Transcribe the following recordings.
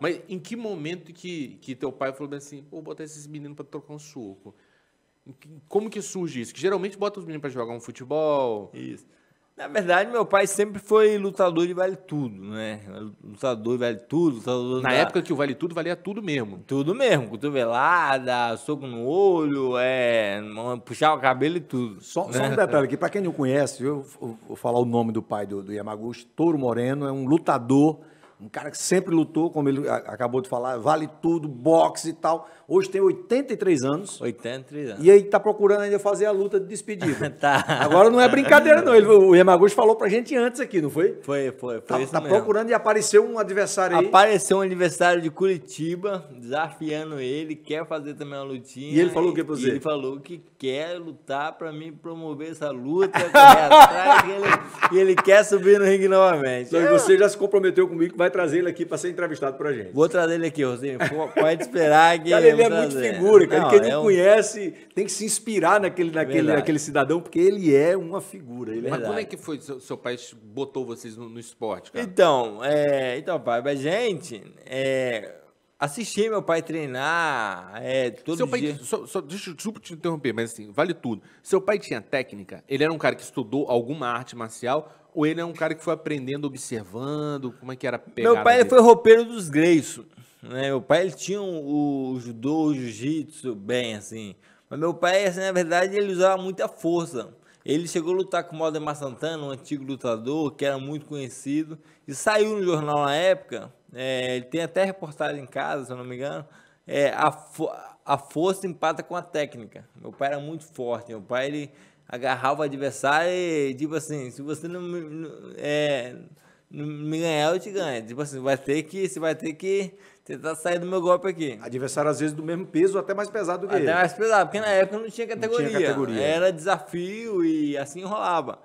Mas em que momento que, que teu pai falou assim, vou botar esses meninos para trocar um soco? Como que surge isso? Que geralmente bota os meninos para jogar um futebol. Isso. Na verdade, meu pai sempre foi lutador de vale tudo, né? Lutador de vale tudo, lutador Na da... época que o vale tudo valia tudo mesmo. Tudo mesmo, cotovelada, soco no olho, é, puxar o cabelo e tudo. Só, né? só um detalhe aqui, para quem não conhece, eu vou falar o nome do pai do, do Yamaguchi, Touro Moreno, é um lutador um cara que sempre lutou, como ele acabou de falar, vale tudo, boxe e tal. Hoje tem 83 anos. 83 anos. E aí tá procurando ainda fazer a luta de despedida. tá. Agora não é brincadeira, não. Ele, o Yamaguchi falou pra gente antes aqui, não foi? Foi, foi. foi tá, tá procurando e apareceu um adversário aí. Apareceu um adversário de Curitiba, desafiando ele, quer fazer também uma lutinha. E ele falou o que pra você? Ele falou que quer lutar pra mim promover essa luta, atrás, e ele, ele, quer subir no ringue novamente. Então, é. você já se comprometeu comigo que vai trazer ele aqui para ser entrevistado para a gente. Vou trazer ele aqui, Rosinho. Pode esperar que. ele é trazer. muito figura, cara. Não, Quem é não um... conhece tem que se inspirar naquele, naquele, naquele cidadão, porque ele é uma figura. É mas é como é que foi seu, seu pai botou vocês no, no esporte, cara? Então, é, então, pai, mas gente. É, assistir meu pai treinar, é, todo Seu pai, dia. Só, só, deixa, eu te interromper, mas assim, vale tudo. Seu pai tinha técnica? Ele era um cara que estudou alguma arte marcial ou ele é um cara que foi aprendendo, observando, como é que era Meu pai foi roupeiro dos Grayson, né? Meu pai ele tinha o judô, o jiu-jitsu bem, assim. Mas meu pai, assim, na verdade, ele usava muita força. Ele chegou a lutar com o Valdemar Santana, um antigo lutador que era muito conhecido, e saiu no jornal na época, é, ele tem até reportagem em casa, se eu não me engano, é, a, fo a força empata com a técnica. Meu pai era muito forte, meu pai, ele agarrar o adversário e, tipo assim, se você não, não, é, não me ganhar, eu te ganho. Tipo assim, vai ter que, você vai ter que tentar sair do meu golpe aqui. Adversário, às vezes, do mesmo peso, até mais pesado que até ele. Até mais pesado, porque na época não tinha categoria. Não tinha categoria. Era desafio e assim rolava.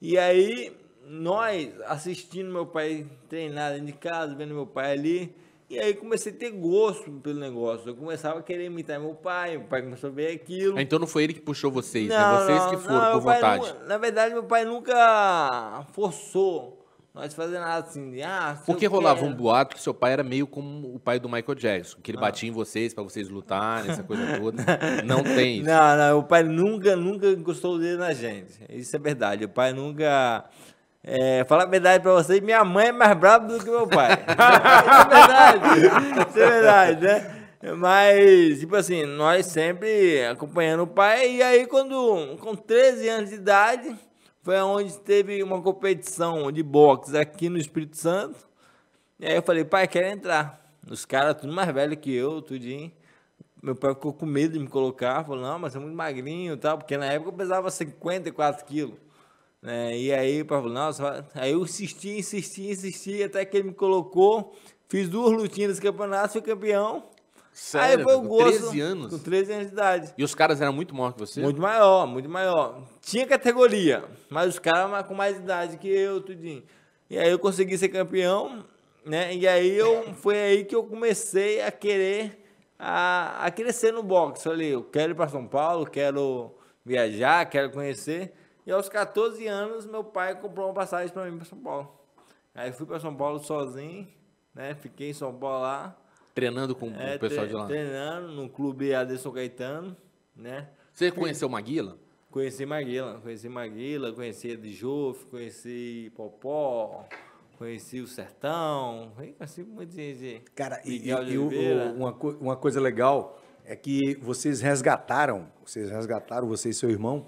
E aí, nós assistindo meu pai treinar dentro de casa, vendo meu pai ali e aí comecei a ter gosto pelo negócio. Eu começava a querer imitar meu pai, meu pai começou a ver aquilo. Ah, então não foi ele que puxou vocês, né? não, né? Vocês não, que foram, não, por vontade. Nunca, na verdade, meu pai nunca forçou nós fazer nada assim. Ah, Porque rolava quero. um boato que seu pai era meio como o pai do Michael Jackson, que ele ah. batia em vocês para vocês lutarem, essa coisa toda. não tem isso. Não, não, o pai nunca, nunca encostou o dedo na gente. Isso é verdade. O pai nunca é, falar a verdade pra vocês, minha mãe é mais brava do que meu pai. é verdade, isso é verdade, né? Mas, tipo assim, nós sempre acompanhando o pai. E aí, quando com 13 anos de idade, foi onde teve uma competição de boxe aqui no Espírito Santo. E aí eu falei, pai, quero entrar. Os caras, tudo mais velho que eu, tudinho. Meu pai ficou com medo de me colocar. Falou, não, mas é muito magrinho e tal. Porque na época eu pesava 54 quilos. É, e aí o Pablo, nossa, aí eu insisti, insisti, insisti, até que ele me colocou, fiz duas lutinhas campeonato, fui campeão. Sério? Aí foi o gosto. 13 anos? Com 13 anos de idade. E os caras eram muito maiores que você? Muito maior, muito maior. Tinha categoria, mas os caras com mais idade que eu, tudinho. E aí eu consegui ser campeão, né? E aí eu, foi aí que eu comecei a querer, a, a crescer no boxe. Falei, eu quero ir para São Paulo, quero viajar, quero conhecer. E aos 14 anos, meu pai comprou uma passagem para mim para São Paulo. Aí fui para São Paulo sozinho, né? Fiquei em São Paulo lá. Treinando com é, o pessoal de lá? Treinando no clube Aderson Caetano, né? Você conheceu Maguila? Conheci Maguila, conheci Maguila, conheci Edjof, conheci Popó, conheci o Sertão, conheci muito gente. Cara, Miguel e, e uma, uma coisa legal é que vocês resgataram, vocês resgataram, você e seu irmão,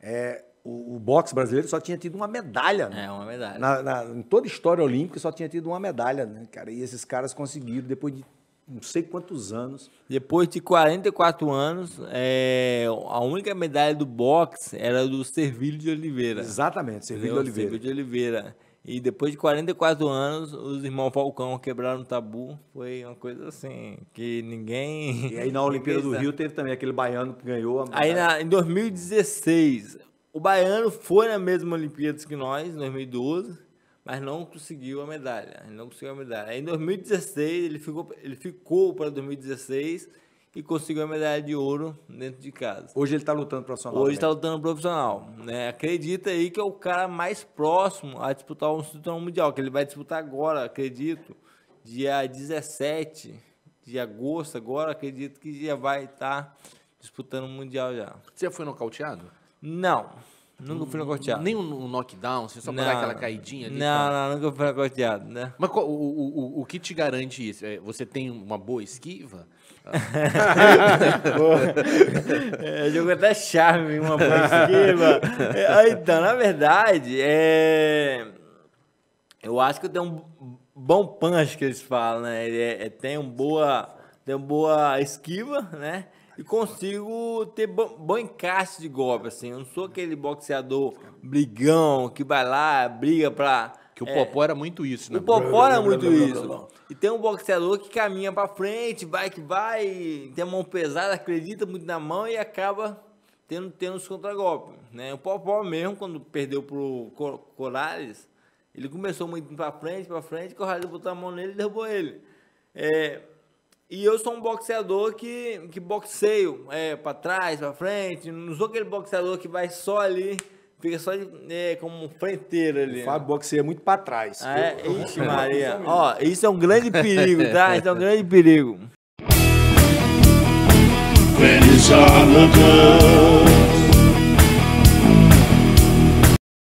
é, o, o boxe brasileiro só tinha tido uma medalha. Né? É, uma medalha. Na, na, em toda a história olímpica só tinha tido uma medalha, né, cara? E esses caras conseguiram, depois de não sei quantos anos. Depois de 44 anos, é, a única medalha do boxe era do Servilho de Oliveira. Exatamente, Servilho de Oliveira. Servilho de Oliveira. E depois de 44 anos, os irmãos Falcão quebraram o tabu. Foi uma coisa assim, que ninguém. E aí na Olimpíada do Rio teve também aquele baiano que ganhou. A medalha. aí na, em 2016, o baiano foi na mesma Olimpíadas que nós, em 2012, mas não conseguiu a medalha. Ele não conseguiu a medalha. Aí, em 2016, ele ficou, ele ficou para 2016 e conseguiu a medalha de ouro dentro de casa. Hoje ele está lutando profissional. Hoje está lutando profissional. Né? Acredita aí que é o cara mais próximo a disputar um cinturão mundial, que ele vai disputar agora, acredito, dia 17 de agosto, agora acredito que já vai estar tá disputando o mundial já. Você já foi nocauteado? Não. Nunca fui nocauteado. Nem um, um knockdown, você assim, só não, aquela caidinha ali? Não, não, nunca fui nocauteado, né? Mas o, o, o, o que te garante isso? É, você tem uma boa esquiva? é, jogo até charme, uma boa esquiva. É, então, na verdade, é... eu acho que eu tenho um bom punch que eles falam, né? É, é, tem, um boa, tem uma boa esquiva, né? e consigo ter bom, bom encaixe de golpe, assim. Eu não sou aquele boxeador brigão que vai lá, briga pra. Que o é, Popó era muito isso, né? O Popó era muito isso. E tem um boxeador que caminha pra frente, vai que vai, tem a mão pesada, acredita muito na mão e acaba tendo, tendo os contragolpes. Né? O Popó mesmo, quando perdeu pro Corales, ele começou muito pra frente, pra frente, Corales botou a mão nele e derrubou ele. É, e eu sou um boxeador que, que boxeio é, para trás, para frente. Não sou aquele boxeador que vai só ali, fica só é, como um frenteiro ali. O Fábio né? boxeia muito para trás. Ah, é? Eu, eu Ixi, Maria. Ó, isso é um grande perigo, tá? Isso é um grande perigo.